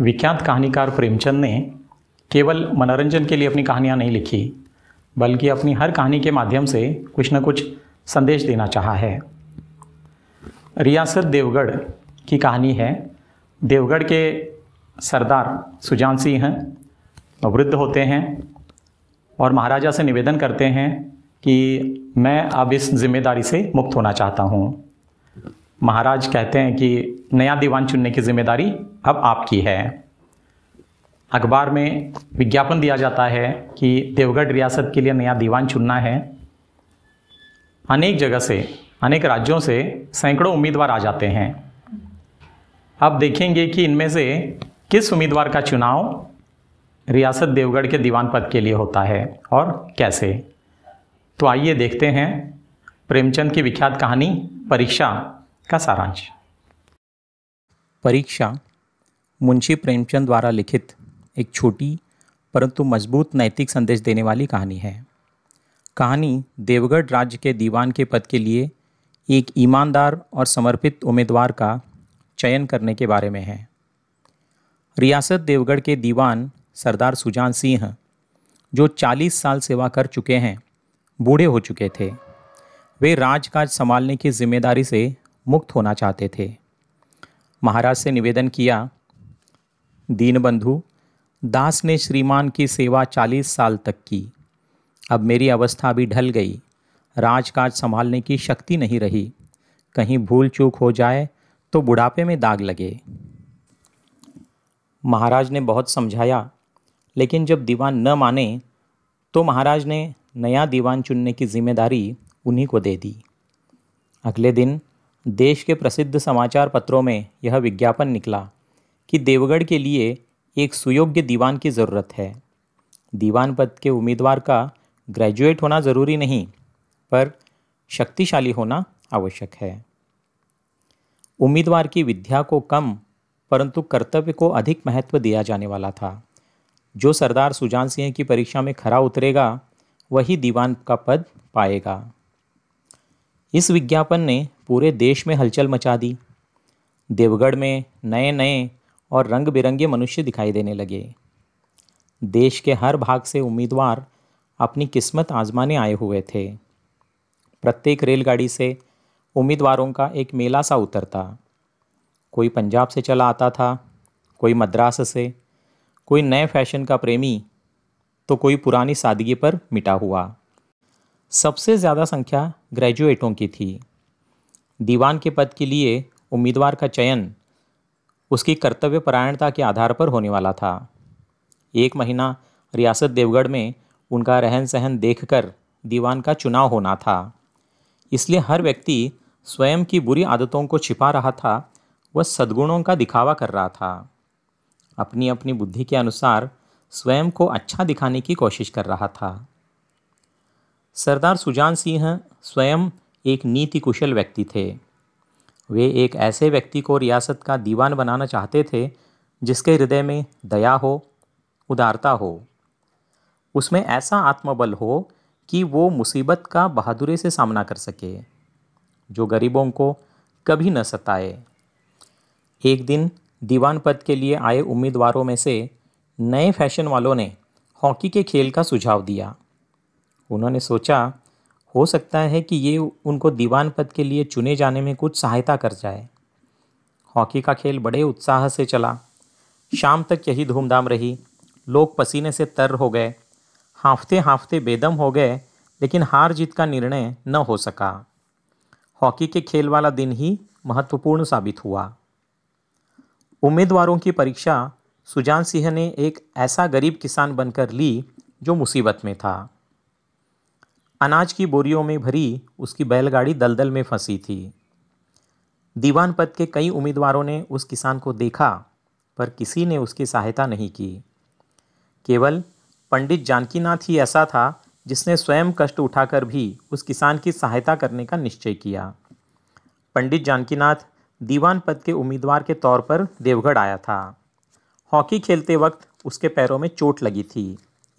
विख्यात कहानीकार प्रेमचंद ने केवल मनोरंजन के लिए अपनी कहानियाँ नहीं लिखी बल्कि अपनी हर कहानी के माध्यम से कुछ न कुछ संदेश देना चाहा है रियासत देवगढ़ की कहानी है देवगढ़ के सरदार सुजान सिंह हैं वृद्ध होते हैं और महाराजा से निवेदन करते हैं कि मैं अब इस जिम्मेदारी से मुक्त होना चाहता हूँ महाराज कहते हैं कि नया दीवान चुनने की जिम्मेदारी अब आपकी है अखबार में विज्ञापन दिया जाता है कि देवगढ़ रियासत के लिए नया दीवान चुनना है अनेक जगह से अनेक राज्यों से सैकड़ों उम्मीदवार आ जाते हैं अब देखेंगे कि इनमें से किस उम्मीदवार का चुनाव रियासत देवगढ़ के दीवान पद के लिए होता है और कैसे तो आइए देखते हैं प्रेमचंद की विख्यात कहानी परीक्षा का सारांश परीक्षा मुंशी प्रेमचंद द्वारा लिखित एक छोटी परंतु मजबूत नैतिक संदेश देने वाली कहानी है कहानी देवगढ़ राज्य के दीवान के पद के लिए एक ईमानदार और समर्पित उम्मीदवार का चयन करने के बारे में है रियासत देवगढ़ के दीवान सरदार सुजान सिंह जो 40 साल सेवा कर चुके हैं बूढ़े हो चुके थे वे राजकाज संभालने की जिम्मेदारी से मुक्त होना चाहते थे महाराज से निवेदन किया दीनबंधु दास ने श्रीमान की सेवा चालीस साल तक की अब मेरी अवस्था भी ढल गई राजकाज संभालने की शक्ति नहीं रही कहीं भूल चूक हो जाए तो बुढ़ापे में दाग लगे महाराज ने बहुत समझाया लेकिन जब दीवान न माने तो महाराज ने नया दीवान चुनने की जिम्मेदारी उन्हीं को दे दी अगले दिन देश के प्रसिद्ध समाचार पत्रों में यह विज्ञापन निकला कि देवगढ़ के लिए एक सुयोग्य दीवान की ज़रूरत है दीवान पद के उम्मीदवार का ग्रेजुएट होना ज़रूरी नहीं पर शक्तिशाली होना आवश्यक है उम्मीदवार की विद्या को कम परंतु कर्तव्य को अधिक महत्व दिया जाने वाला था जो सरदार सुजान सिंह की परीक्षा में खरा उतरेगा वही दीवान का पद पाएगा इस विज्ञापन ने पूरे देश में हलचल मचा दी देवगढ़ में नए नए और रंग बिरंगे मनुष्य दिखाई देने लगे देश के हर भाग से उम्मीदवार अपनी किस्मत आजमाने आए हुए थे प्रत्येक रेलगाड़ी से उम्मीदवारों का एक मेला सा उतरता कोई पंजाब से चला आता था कोई मद्रास से कोई नए फैशन का प्रेमी तो कोई पुरानी सादगी पर मिटा हुआ सबसे ज़्यादा संख्या ग्रेजुएटों की थी दीवान के पद के लिए उम्मीदवार का चयन उसकी कर्तव्यपरायणता के आधार पर होने वाला था एक महीना रियासत देवगढ़ में उनका रहन सहन देखकर दीवान का चुनाव होना था इसलिए हर व्यक्ति स्वयं की बुरी आदतों को छिपा रहा था वह सद्गुणों का दिखावा कर रहा था अपनी अपनी बुद्धि के अनुसार स्वयं को अच्छा दिखाने की कोशिश कर रहा था सरदार सुजान सिंह स्वयं एक नीति कुशल व्यक्ति थे वे एक ऐसे व्यक्ति को रियासत का दीवान बनाना चाहते थे जिसके हृदय में दया हो उदारता हो उसमें ऐसा आत्मबल हो कि वो मुसीबत का बहादुरी से सामना कर सके जो गरीबों को कभी न सताए एक दिन दीवान पद के लिए आए उम्मीदवारों में से नए फैशन वालों ने हॉकी के खेल का सुझाव दिया उन्होंने सोचा हो सकता है कि ये उनको दीवान पद के लिए चुने जाने में कुछ सहायता कर जाए हॉकी का खेल बड़े उत्साह से चला शाम तक यही धूमधाम रही लोग पसीने से तर हो गए हाँफते हाँफते बेदम हो गए लेकिन हार जीत का निर्णय न हो सका हॉकी के खेल वाला दिन ही महत्वपूर्ण साबित हुआ उम्मीदवारों की परीक्षा सुजान सिंह ने एक ऐसा गरीब किसान बनकर ली जो मुसीबत में था अनाज की बोरियों में भरी उसकी बैलगाड़ी दलदल में फंसी थी दीवान पद के कई उम्मीदवारों ने उस किसान को देखा पर किसी ने उसकी सहायता नहीं की केवल पंडित जानकीनाथ ही ऐसा था जिसने स्वयं कष्ट उठाकर भी उस किसान की सहायता करने का निश्चय किया पंडित जानकीनाथ दीवान पद के उम्मीदवार के तौर पर देवगढ़ आया था हॉकी खेलते वक्त उसके पैरों में चोट लगी थी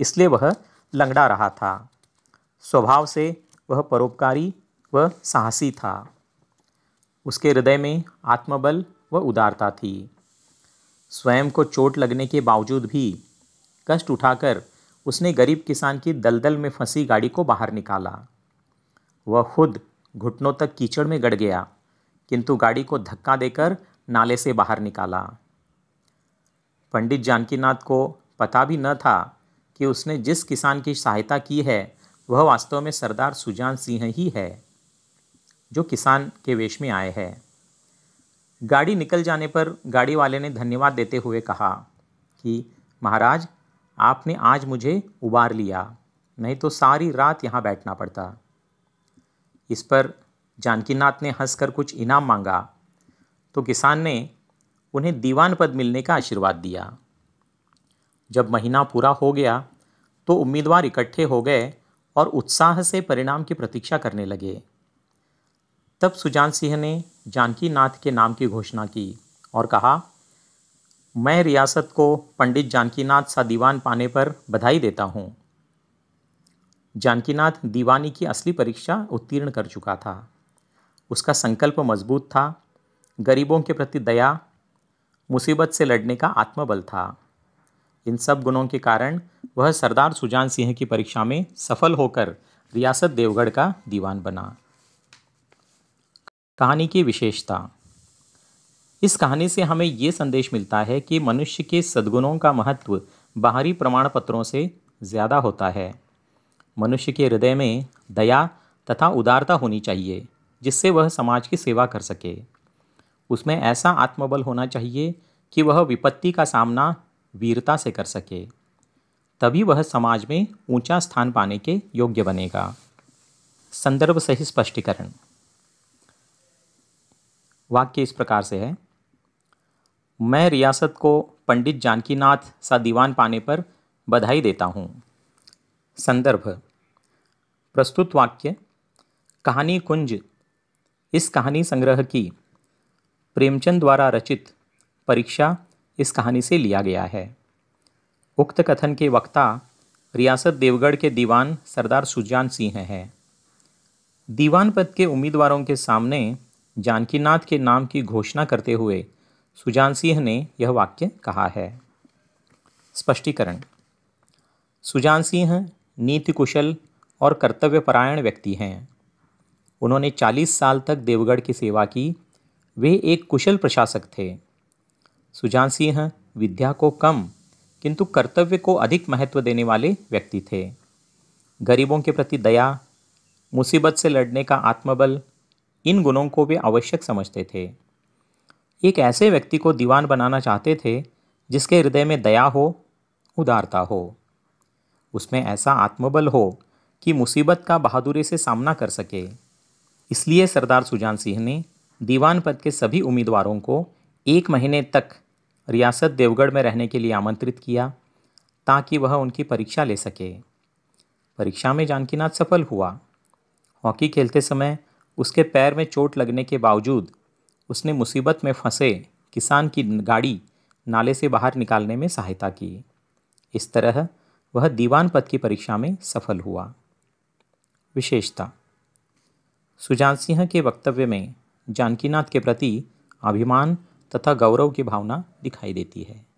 इसलिए वह लंगड़ा रहा था स्वभाव से वह परोपकारी व साहसी था उसके हृदय में आत्मबल व उदारता थी स्वयं को चोट लगने के बावजूद भी कष्ट उठाकर उसने गरीब किसान की दलदल में फंसी गाड़ी को बाहर निकाला वह खुद घुटनों तक कीचड़ में गड़ गया किंतु गाड़ी को धक्का देकर नाले से बाहर निकाला पंडित जानकीनाथ को पता भी न था कि उसने जिस किसान की सहायता की है वह वास्तव में सरदार सुजान सिंह ही है जो किसान के वेश में आए हैं गाड़ी निकल जाने पर गाड़ी वाले ने धन्यवाद देते हुए कहा कि महाराज आपने आज मुझे उबार लिया नहीं तो सारी रात यहाँ बैठना पड़ता इस पर जानकीनाथ ने हंसकर कुछ इनाम मांगा तो किसान ने उन्हें दीवान पद मिलने का आशीर्वाद दिया जब महीना पूरा हो गया तो उम्मीदवार इकट्ठे हो गए और उत्साह से परिणाम की प्रतीक्षा करने लगे तब सुजान सिंह ने जानकी नाथ के नाम की घोषणा की और कहा मैं रियासत को पंडित जानकीनाथ सा दीवान पाने पर बधाई देता हूँ जानकीनाथ दीवानी की असली परीक्षा उत्तीर्ण कर चुका था उसका संकल्प मजबूत था गरीबों के प्रति दया मुसीबत से लड़ने का आत्मबल था इन सब गुणों के कारण वह सरदार सुजान सिंह की परीक्षा में सफल होकर रियासत देवगढ़ का दीवान बना कहानी की विशेषता इस कहानी से हमें ये संदेश मिलता है कि मनुष्य के सद्गुणों का महत्व बाहरी प्रमाण पत्रों से ज़्यादा होता है मनुष्य के हृदय में दया तथा उदारता होनी चाहिए जिससे वह समाज की सेवा कर सके उसमें ऐसा आत्मबल होना चाहिए कि वह विपत्ति का सामना वीरता से कर सके तभी वह समाज में ऊंचा स्थान पाने के योग्य बनेगा संदर्भ सही स्पष्टीकरण वाक्य इस प्रकार से है मैं रियासत को पंडित जानकीनाथ सा दीवान पाने पर बधाई देता हूँ संदर्भ प्रस्तुत वाक्य कहानी कुंज इस कहानी संग्रह की प्रेमचंद द्वारा रचित परीक्षा इस कहानी से लिया गया है उक्त कथन के वक्ता रियासत देवगढ़ के दीवान सरदार सुजान सिंह हैं दीवान पद के उम्मीदवारों के सामने जानकीनाथ के नाम की घोषणा करते हुए सुजान सिंह ने यह वाक्य कहा है स्पष्टीकरण सुजान सिंह नीति कुशल और कर्तव्यपरायण व्यक्ति हैं उन्होंने 40 साल तक देवगढ़ की सेवा की वे एक कुशल प्रशासक थे सुजान सिंह विद्या को कम किंतु कर्तव्य को अधिक महत्व देने वाले व्यक्ति थे गरीबों के प्रति दया मुसीबत से लड़ने का आत्मबल इन गुणों को वे आवश्यक समझते थे एक ऐसे व्यक्ति को दीवान बनाना चाहते थे जिसके हृदय में दया हो उदारता हो उसमें ऐसा आत्मबल हो कि मुसीबत का बहादुरी से सामना कर सके इसलिए सरदार सुजान सिंह ने दीवान पद के सभी उम्मीदवारों को एक महीने तक रियासत देवगढ़ में रहने के लिए आमंत्रित किया ताकि वह उनकी परीक्षा ले सके परीक्षा में जानकीनाथ सफल हुआ हॉकी खेलते समय उसके पैर में चोट लगने के बावजूद उसने मुसीबत में फंसे किसान की गाड़ी नाले से बाहर निकालने में सहायता की इस तरह वह दीवान पद की परीक्षा में सफल हुआ विशेषता सुजान सिंह के वक्तव्य में जानकीनाथ के प्रति अभिमान तथा गौरव की भावना दिखाई देती है